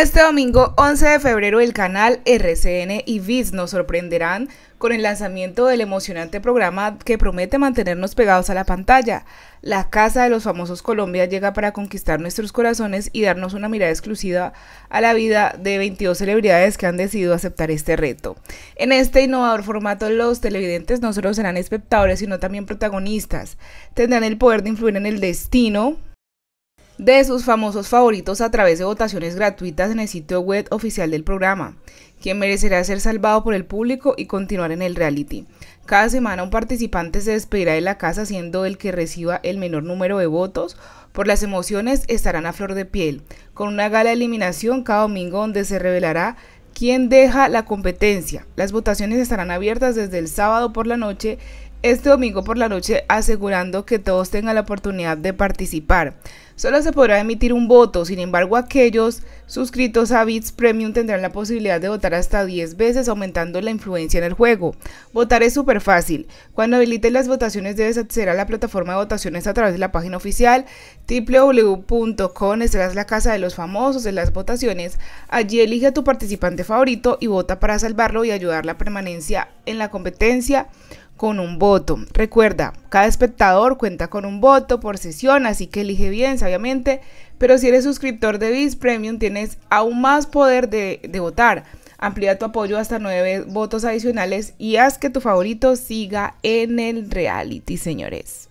Este domingo 11 de febrero el canal RCN y Viz nos sorprenderán con el lanzamiento del emocionante programa que promete mantenernos pegados a la pantalla. La Casa de los Famosos Colombia llega para conquistar nuestros corazones y darnos una mirada exclusiva a la vida de 22 celebridades que han decidido aceptar este reto. En este innovador formato los televidentes no solo serán espectadores sino también protagonistas. Tendrán el poder de influir en el destino de sus famosos favoritos a través de votaciones gratuitas en el sitio web oficial del programa, quien merecerá ser salvado por el público y continuar en el reality. Cada semana un participante se despedirá de la casa siendo el que reciba el menor número de votos. Por las emociones estarán a flor de piel, con una gala de eliminación cada domingo donde se revelará quién deja la competencia. Las votaciones estarán abiertas desde el sábado por la noche este domingo por la noche asegurando que todos tengan la oportunidad de participar. Solo se podrá emitir un voto, sin embargo aquellos suscritos a Bits Premium tendrán la posibilidad de votar hasta 10 veces aumentando la influencia en el juego. Votar es súper fácil. Cuando habilites las votaciones debes acceder a la plataforma de votaciones a través de la página oficial www.com, estarás la casa de los famosos de las votaciones. Allí elige a tu participante favorito y vota para salvarlo y ayudar la permanencia en la competencia con un voto. Recuerda, cada espectador cuenta con un voto por sesión, así que elige bien, sabiamente, pero si eres suscriptor de Vis Premium tienes aún más poder de, de votar. Amplía tu apoyo hasta nueve votos adicionales y haz que tu favorito siga en el reality, señores.